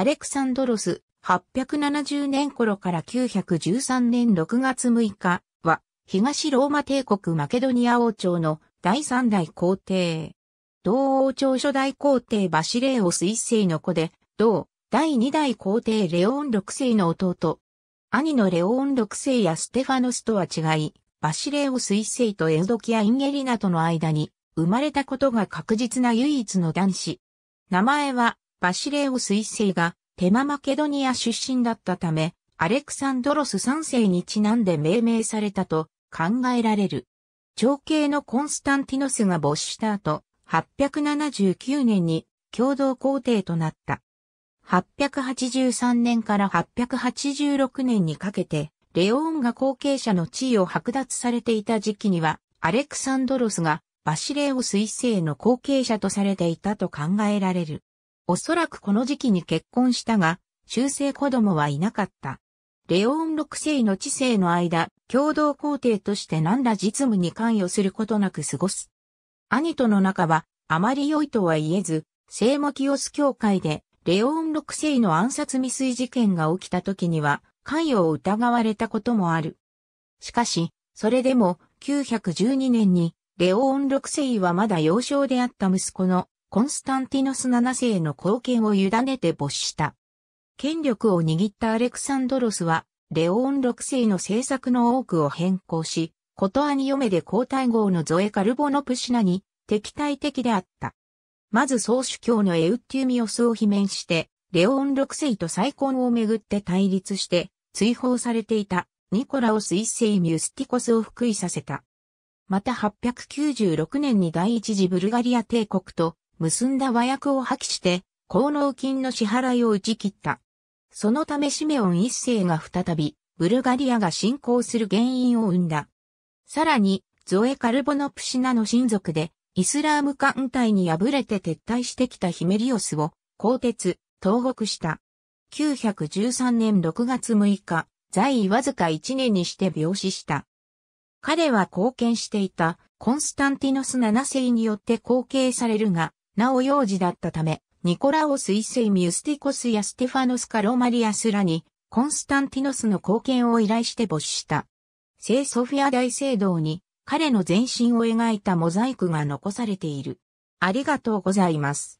アレクサンドロス、870年頃から913年6月6日は、東ローマ帝国マケドニア王朝の第三代皇帝。同王朝初代皇帝バシレオス一世の子で、同第二代皇帝レオン六世の弟。兄のレオン六世やステファノスとは違い、バシレオス一世とエウドキア・インゲリナとの間に生まれたことが確実な唯一の男子。名前はバシレオ彗星がテママケドニア出身だったため、アレクサンドロス三世にちなんで命名されたと考えられる。長兄のコンスタンティノスが没した後、879年に共同皇帝となった。883年から886年にかけて、レオーンが後継者の地位を剥奪されていた時期には、アレクサンドロスがバシレオ彗星の後継者とされていたと考えられる。おそらくこの時期に結婚したが、中世子供はいなかった。レオン6世の治世の間、共同皇帝として何ら実務に関与することなく過ごす。兄との仲は、あまり良いとは言えず、聖モキオス教会で、レオン6世の暗殺未遂事件が起きた時には、関与を疑われたこともある。しかし、それでも、912年に、レオン6世はまだ幼少であった息子のコンスタンティノス7世の貢献を委ねて没した。権力を握ったアレクサンドロスは、レオン6世の政策の多くを変更し、ことアニ嫁で皇太后のゾエ・カルボノプシナに敵対的であった。まず総主教のエウッティミオスを罷免して、レオン6世と再婚をめぐって対立して、追放されていたニコラオス1世ミュスティコスを復位させた。また896年に第一次ブルガリア帝国と結んだ和訳を破棄して、効能金の支払いを打ち切った。そのためシメオン一世が再び、ブルガリアが侵攻する原因を生んだ。さらに、ゾエ・カルボノプシナの親族で、イスラーム艦隊に敗れて撤退してきたヒメリオスを、鋼鉄、投獄した。913年6月6日、在位わずか1年にして病死した。彼は貢献していたコンスタンティノス7世によって後継されるが、なお幼児だったため、ニコラオス一世ミュスティコスやステファノス・カロマリアスらに、コンスタンティノスの貢献を依頼して没した。聖ソフィア大聖堂に、彼の全身を描いたモザイクが残されている。ありがとうございます。